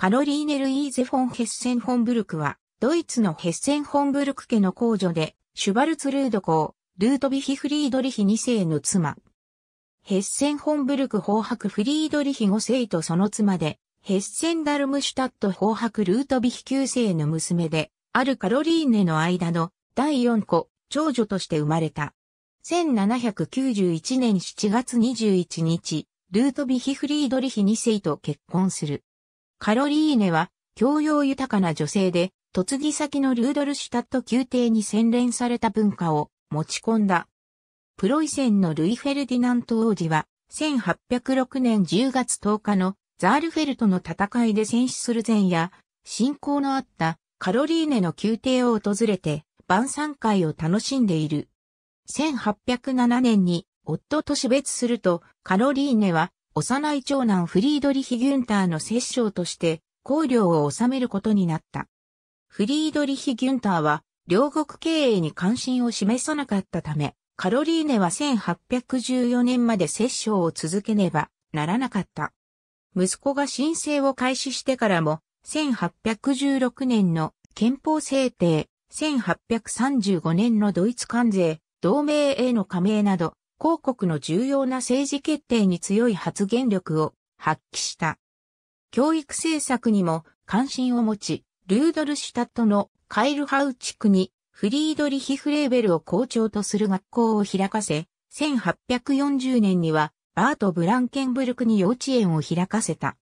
カロリーネ・ルイーゼ・フォン・ヘッセン・ホンブルクは、ドイツのヘッセン・ホンブルク家の公女で、シュバルツ・ルード公、ルートビヒ・フリードリヒ2世の妻。ヘッセン・ホンブルク法白フリードリヒ5世とその妻で、ヘッセン・ダルムシュタット法白ルートビヒ9世の娘で、あるカロリーネの間の第4子、長女として生まれた。1791年7月21日、ルートビヒ・フリードリヒ2世と結婚する。カロリーネは、教養豊かな女性で、嫁ぎ先のルードルシュタット宮廷に洗練された文化を持ち込んだ。プロイセンのルイ・フェルディナント王子は、1806年10月10日のザールフェルトの戦いで戦死する前夜、信仰のあったカロリーネの宮廷を訪れて晩餐会を楽しんでいる。1807年に夫と死別するとカロリーネは幼い長男フリードリヒ・ギュンターの摂政として、公領を治めることになった。フリードリヒ・ギュンターは、両国経営に関心を示さなかったため、カロリーネは1814年まで摂政を続けねばならなかった。息子が申請を開始してからも、1816年の憲法制定、1835年のドイツ関税、同盟への加盟など、広国の重要な政治決定に強い発言力を発揮した。教育政策にも関心を持ち、ルードルシュタットのカイルハウ地区にフリードリヒフレーベルを校長とする学校を開かせ、1840年にはバート・ブランケンブルクに幼稚園を開かせた。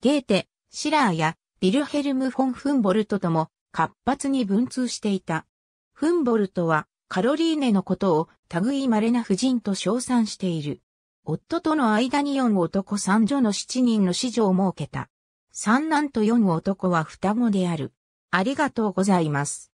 ゲーテ、シラーやビルヘルム・フォン・フンボルトとも活発に文通していた。フンボルトはカロリーネのことを類い稀な婦人と称賛している。夫との間に4男3女の7人の子女を設けた。三男と4男は双子である。ありがとうございます。